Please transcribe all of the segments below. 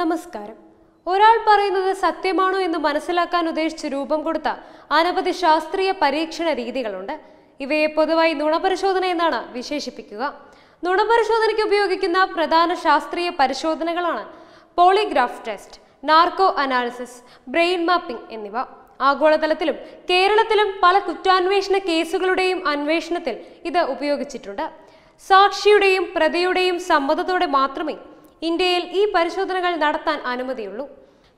നമസ്കാരം ഒരാൾ പറയുന്നത് സത്യമാണോ എന്ന് മനസ്സിലാക്കാൻ ഉദ്ദേശിച്ച് രൂപം കൊടുത്ത അനവധി ശാസ്ത്രീയ പരീക്ഷണ രീതികളുണ്ട് ഇവയെ പൊതുവായി നുണപരിശോധന എന്നാണ് വിശേഷിപ്പിക്കുക നുണപരിശോധനയ്ക്ക് ഉപയോഗിക്കുന്ന പ്രധാന ശാസ്ത്രീയ പരിശോധനകളാണ് polygraph test narco analysis brain mapping എന്നിവ ആഗോളതലത്തിലും കേരളത്തിലും പല കുറ്റാന്വേഷണ കേസുകളുടെയും അന്വേഷണത്തിൽ ഇത് ഉപയോഗിച്ചിട്ടുണ്ട് സാക്ഷിയുടെയും പ്രതിയുടെയും സമ്മതത്തോടെ മാത്രമേ ഇന്ത്യയിൽ ഈ പരിശോധനകൾ നടത്താൻ അനുമതിയുള്ളൂ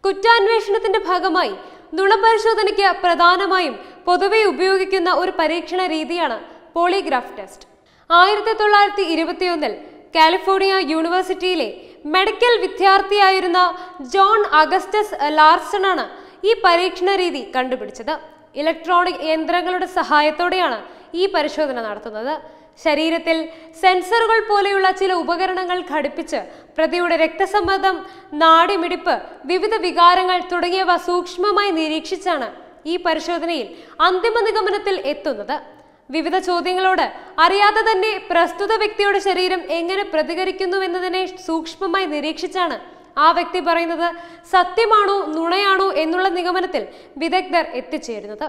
കുറ്റാന്വേഷണത്തിന്റെ ഭാഗമായി നുണപരിശോധനയ്ക്ക് പ്രധാനമായും പൊതുവെ ഉപയോഗിക്കുന്ന ഒരു പരീക്ഷണ രീതിയാണ് പോളിഗ്രാഫ് ടെസ്റ്റ് ആയിരത്തി തൊള്ളായിരത്തി ഇരുപത്തിയൊന്നിൽ കാലിഫോർണിയ യൂണിവേഴ്സിറ്റിയിലെ മെഡിക്കൽ വിദ്യാർത്ഥിയായിരുന്ന ജോൺ അഗസ്റ്റസ് ലാർസണാണ് ഈ പരീക്ഷണ രീതി കണ്ടുപിടിച്ചത് ഇലക്ട്രോണിക് യന്ത്രങ്ങളുടെ സഹായത്തോടെയാണ് ഈ പരിശോധന നടത്തുന്നത് ശരീരത്തിൽ സെൻസറുകൾ പോലെയുള്ള ചില ഉപകരണങ്ങൾ ഘടിപ്പിച്ച് പ്രതിയുടെ രക്തസമ്മർദ്ദം നാടിമിടിപ്പ് വിവിധ വികാരങ്ങൾ തുടങ്ങിയവ സൂക്ഷ്മമായി നിരീക്ഷിച്ചാണ് ഈ പരിശോധനയിൽ അന്തിമ നിഗമനത്തിൽ എത്തുന്നത് വിവിധ ചോദ്യങ്ങളോട് അറിയാതെ തന്നെ പ്രസ്തുത വ്യക്തിയുടെ ശരീരം എങ്ങനെ പ്രതികരിക്കുന്നു എന്നതിനെ സൂക്ഷ്മമായി നിരീക്ഷിച്ചാണ് ആ വ്യക്തി പറയുന്നത് സത്യമാണോ നുണയാണോ എന്നുള്ള നിഗമനത്തിൽ വിദഗ്ധർ എത്തിച്ചേരുന്നത്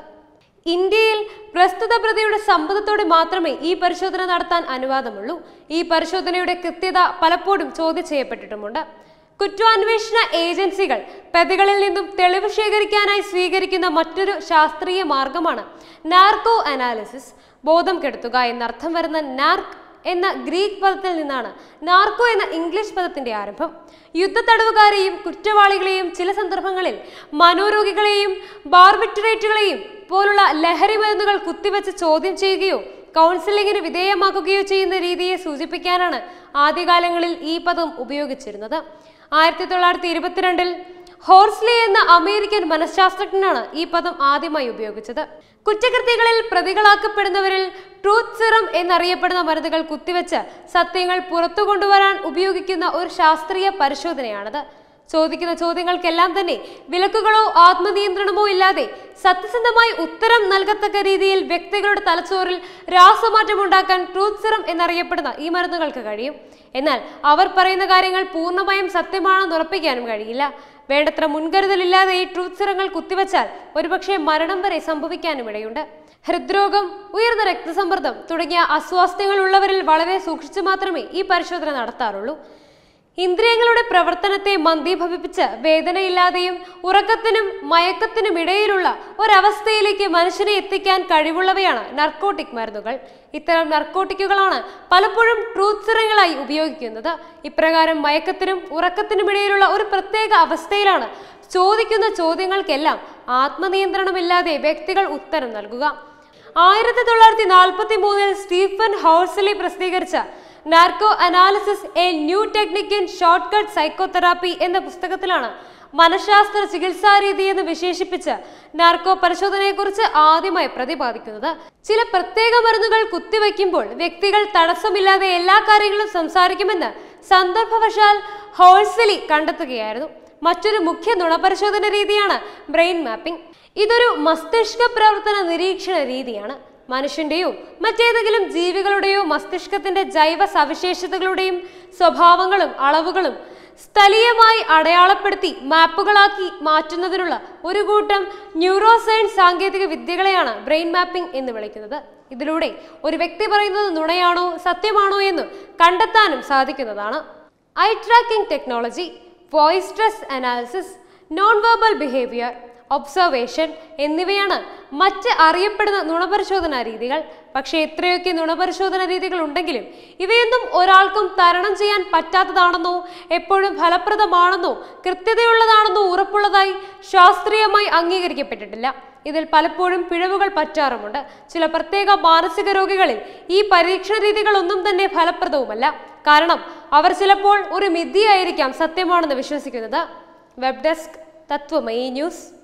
ഇന്ത്യയിൽ പ്രസ്തുത പ്രതിയുടെ സമ്മതത്തോടെ മാത്രമേ ഈ പരിശോധന നടത്താൻ അനുവാദമുള്ളൂ ഈ പരിശോധനയുടെ കൃത്യത പലപ്പോഴും ചോദ്യം ചെയ്യപ്പെട്ടിട്ടുമുണ്ട് കുറ്റാന്വേഷണ ഏജൻസികൾ പ്രതികളിൽ നിന്നും തെളിവ് ശേഖരിക്കാനായി സ്വീകരിക്കുന്ന മറ്റൊരു ശാസ്ത്രീയ മാർഗമാണ് നാർക്കോ അനാലിസിസ് ബോധം കെടുത്തുക എന്നർത്ഥം വരുന്ന നാർക്ക് എന്ന ഗ്രീക്ക് പദത്തിൽ നിന്നാണ് നാർക്കോ എന്ന ഇംഗ്ലീഷ് പദത്തിന്റെ ആരംഭം തടവുകാരെയും കുറ്റവാളികളെയും ചില സന്ദർഭങ്ങളിൽ മനോരോഗികളെയും ബാർബിറ്ററേറ്റുകളെയും പോലുള്ള ലഹരി മരുന്നുകൾ കുത്തിവെച്ച് ചോദ്യം ചെയ്യുകയോ കൗൺസിലിങ്ങിന് വിധേയമാക്കുകയോ ചെയ്യുന്ന രീതിയെ സൂചിപ്പിക്കാനാണ് ആദ്യകാലങ്ങളിൽ ഈ പദം ഉപയോഗിച്ചിരുന്നത് ആയിരത്തി തൊള്ളായിരത്തി ഇരുപത്തിരണ്ടിൽ ഹോർസ്ലി എന്ന അമേരിക്കൻ മനഃശാസ്ത്രജ്ഞനാണ് ഈ പദം ആദ്യമായി ഉപയോഗിച്ചത് കുറ്റകൃത്യങ്ങളിൽ പ്രതികളാക്കപ്പെടുന്നവരിൽ ട്രൂത്ത് സിറം എന്നറിയപ്പെടുന്ന മരുന്നുകൾ കുത്തിവെച്ച് സത്യങ്ങൾ പുറത്തു കൊണ്ടുവരാൻ ഉപയോഗിക്കുന്ന ഒരു ശാസ്ത്രീയ പരിശോധനയാണിത് ചോദിക്കുന്ന ചോദ്യങ്ങൾക്കെല്ലാം തന്നെ വിലക്കുകളോ ആത്മനിയന്ത്രണമോ ഇല്ലാതെ സത്യസന്ധമായി ഉത്തരം നൽകത്തക്ക രീതിയിൽ വ്യക്തികളുടെ തലച്ചോറിൽ രാസമാറ്റം ഉണ്ടാക്കാൻ ട്രൂത്ത് സിറം എന്നറിയപ്പെടുന്ന ഈ മരുന്നുകൾക്ക് കഴിയും എന്നാൽ അവർ പറയുന്ന കാര്യങ്ങൾ പൂർണ്ണമായും സത്യമാണെന്ന് ഉറപ്പിക്കാനും കഴിയില്ല വേണ്ടത്ര മുൻകരുതലില്ലാതെ ഈ ട്രൂത്ത് സിറങ്ങൾ കുത്തിവച്ചാൽ ഒരുപക്ഷെ മരണം വരെ സംഭവിക്കാനും ഇടയുണ്ട് ഹൃദ്രോഗം ഉയർന്ന രക്തസമ്മർദ്ദം തുടങ്ങിയ അസ്വാസ്ഥ്യങ്ങൾ ഉള്ളവരിൽ വളരെ സൂക്ഷിച്ചു മാത്രമേ ഈ പരിശോധന നടത്താറുള്ളൂ ഇന്ദ്രിയങ്ങളുടെ പ്രവർത്തനത്തെ മന്ദീഭവിപ്പിച്ച് വേദനയില്ലാതെയും ഉറക്കത്തിനും മയക്കത്തിനും ഇടയിലുള്ള ഒരവസ്ഥയിലേക്ക് മനുഷ്യനെ എത്തിക്കാൻ കഴിവുള്ളവയാണ് നർക്കോട്ടിക് മരുന്നുകൾ ഇത്തരം നർക്കോട്ടിക്കുകളാണ് പലപ്പോഴും ട്രൂത്ത് ഉപയോഗിക്കുന്നത് ഇപ്രകാരം മയക്കത്തിനും ഉറക്കത്തിനും ഇടയിലുള്ള ഒരു പ്രത്യേക അവസ്ഥയിലാണ് ചോദിക്കുന്ന ചോദ്യങ്ങൾക്കെല്ലാം ആത്മനിയന്ത്രണമില്ലാതെ വ്യക്തികൾ ഉത്തരം നൽകുക ആയിരത്തി തൊള്ളായിരത്തി നാൽപ്പത്തി മൂന്നിൽ സ്റ്റീഫൻ ഹൗസലി പ്രസിദ്ധീകരിച്ച narco analysis a new technique in short cut psychotherapy എന്ന പുസ്തകത്തിലാണ് മനഃശാസ്ത്ര ചികിത്സാരീതി എന്ന് വിശേഷിപ്പിച്ച് നാർക്കോ പരിശോധനയെക്കുറിച്ച് ആദ്യമായി പ്രതിപാദിക്കുന്നത് ചില പ്രത്യേക മരുന്നുകൾ കുത്തിവെക്കുമ്പോൾ വ്യക്തികൾ തടസ്സമില്ലാതെ എല്ലാ കാര്യങ്ങളും സംസാരിക്കുമെന്ന് സന്ദർഭവശാൽ ഹോൾസലി കണ്ടെത്തുകയായിരുന്നു മറ്റൊരു മുഖ്യ നുണപരിശോധന രീതിയാണ് ബ്രെയിൻ മാപ്പിംഗ് ഇതൊരു മസ്തിഷ്ക പ്രവർത്തന നിരീക്ഷണ രീതിയാണ് മനുഷ്യന്റെയോ മറ്റേതെങ്കിലും ജീവികളുടെയോ മസ്തിഷ്കത്തിന്റെ ജൈവ സവിശേഷതകളുടെയും സ്വഭാവങ്ങളും അളവുകളും സ്ഥലീയമായി അടയാളപ്പെടുത്തി മാപ്പുകളാക്കി മാറ്റുന്നതിനുള്ള ഒരു കൂട്ടം ന്യൂറോ സയൻസ് സാങ്കേതിക വിദ്യകളെയാണ് ബ്രെയിൻ മാപ്പിംഗ് എന്ന് വിളിക്കുന്നത് ഇതിലൂടെ ഒരു വ്യക്തി പറയുന്നത് നുണയാണോ സത്യമാണോ എന്ന് കണ്ടെത്താനും സാധിക്കുന്നതാണ് eye tracking technology voice stress analysis non verbal behaviour observation എന്നിവയാണ് മറ്റ് അറിയപ്പെടുന്ന നുണപരിശോധനാ രീതികൾ പക്ഷേ എത്രയൊക്കെ നുണപരിശോധനാ രീതികൾ ഉണ്ടെങ്കിലും ഇവയൊന്നും ഒരാൾക്കും തരണം ചെയ്യാൻ പറ്റാത്തതാണെന്നോ എപ്പോഴും ഫലപ്രദമാണെന്നോ കൃത്യതയുള്ളതാണെന്നോ ഉറപ്പുള്ളതായി ശാസ്ത്രീയമായി അംഗീകരിക്കപ്പെട്ടിട്ടില്ല ഇതിൽ പലപ്പോഴും പിഴവുകൾ പറ്റാറുമുണ്ട് ചില പ്രത്യേക മാനസിക രോഗികളിൽ ഈ പരീക്ഷണ രീതികളൊന്നും തന്നെ ഫലപ്രദവുമല്ല കാരണം അവർ ചിലപ്പോൾ ഒരു മിഥിയായിരിക്കാം സത്യമാണെന്ന് വിശ്വസിക്കുന്നത് വെബ് ഡെസ്ക് തത്വമയി ന്യൂസ്